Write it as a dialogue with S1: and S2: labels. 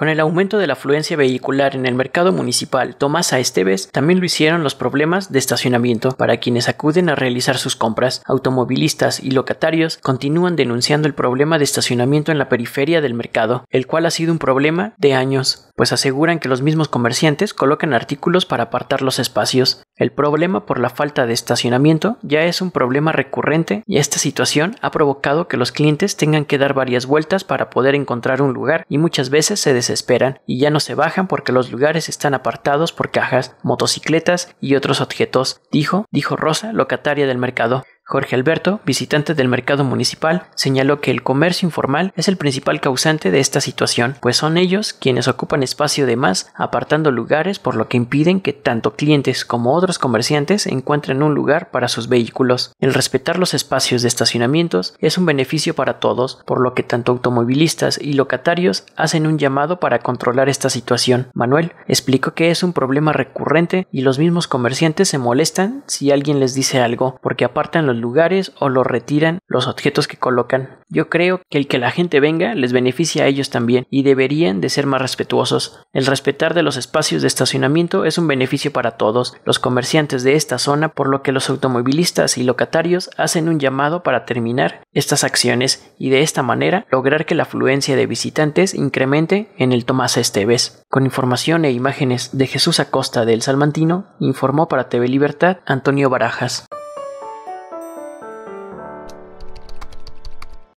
S1: Con el aumento de la afluencia vehicular en el mercado municipal Tomás A. Esteves, también lo hicieron los problemas de estacionamiento para quienes acuden a realizar sus compras. Automovilistas y locatarios continúan denunciando el problema de estacionamiento en la periferia del mercado, el cual ha sido un problema de años, pues aseguran que los mismos comerciantes colocan artículos para apartar los espacios. El problema por la falta de estacionamiento ya es un problema recurrente y esta situación ha provocado que los clientes tengan que dar varias vueltas para poder encontrar un lugar y muchas veces se desesperan y ya no se bajan porque los lugares están apartados por cajas, motocicletas y otros objetos, dijo, dijo Rosa, locataria del mercado. Jorge Alberto, visitante del mercado municipal, señaló que el comercio informal es el principal causante de esta situación, pues son ellos quienes ocupan espacio de más apartando lugares por lo que impiden que tanto clientes como otros comerciantes encuentren un lugar para sus vehículos. El respetar los espacios de estacionamientos es un beneficio para todos, por lo que tanto automovilistas y locatarios hacen un llamado para controlar esta situación. Manuel explicó que es un problema recurrente y los mismos comerciantes se molestan si alguien les dice algo, porque apartan los lugares o los retiran los objetos que colocan. Yo creo que el que la gente venga les beneficia a ellos también y deberían de ser más respetuosos. El respetar de los espacios de estacionamiento es un beneficio para todos los comerciantes de esta zona, por lo que los automovilistas y locatarios hacen un llamado para terminar estas acciones y de esta manera lograr que la afluencia de visitantes incremente en el Tomás Esteves. Con información e imágenes de Jesús Acosta del Salmantino, informó para TV Libertad Antonio Barajas.